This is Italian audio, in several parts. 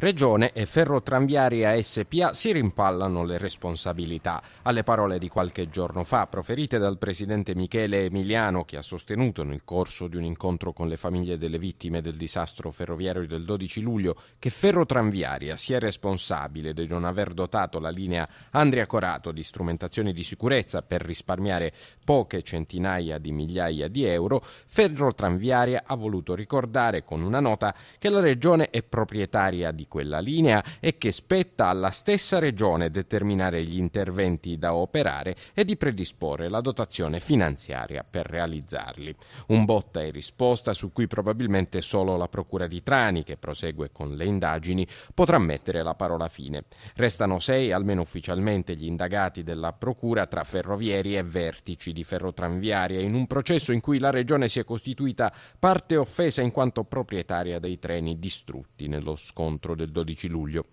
Regione e Ferrotranviaria SPA si rimpallano le responsabilità. Alle parole di qualche giorno fa, proferite dal presidente Michele Emiliano, che ha sostenuto nel corso di un incontro con le famiglie delle vittime del disastro ferroviario del 12 luglio che Ferrotranviaria sia responsabile di non aver dotato la linea Andria Corato di strumentazioni di sicurezza per risparmiare poche centinaia di migliaia di euro, Ferrotranviaria ha voluto ricordare con una nota che la Regione è proprietaria di quella linea e che spetta alla stessa regione determinare gli interventi da operare e di predisporre la dotazione finanziaria per realizzarli. Un botta e risposta su cui probabilmente solo la Procura di Trani, che prosegue con le indagini, potrà mettere la parola fine. Restano sei, almeno ufficialmente, gli indagati della Procura tra ferrovieri e vertici di ferrotranviaria in un processo in cui la regione si è costituita parte offesa in quanto proprietaria dei treni distrutti nello scontro del 12 luglio.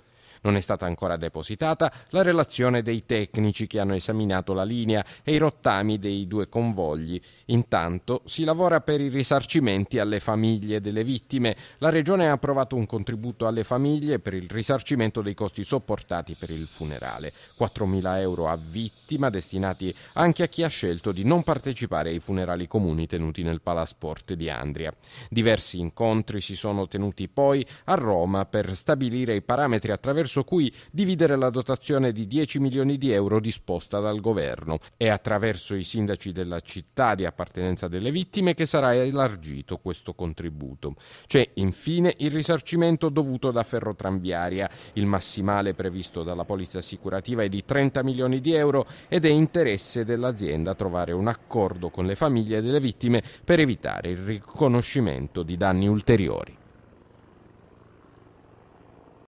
Non è stata ancora depositata la relazione dei tecnici che hanno esaminato la linea e i rottami dei due convogli. Intanto si lavora per i risarcimenti alle famiglie delle vittime. La Regione ha approvato un contributo alle famiglie per il risarcimento dei costi sopportati per il funerale. 4.000 euro a vittima destinati anche a chi ha scelto di non partecipare ai funerali comuni tenuti nel Palasport di Andria. Diversi incontri si sono tenuti poi a Roma per stabilire i parametri attraverso verso cui dividere la dotazione di 10 milioni di euro disposta dal governo. È attraverso i sindaci della città di appartenenza delle vittime che sarà elargito questo contributo. C'è infine il risarcimento dovuto da Ferrotranviaria. Il massimale previsto dalla polizza assicurativa è di 30 milioni di euro ed è interesse dell'azienda trovare un accordo con le famiglie delle vittime per evitare il riconoscimento di danni ulteriori.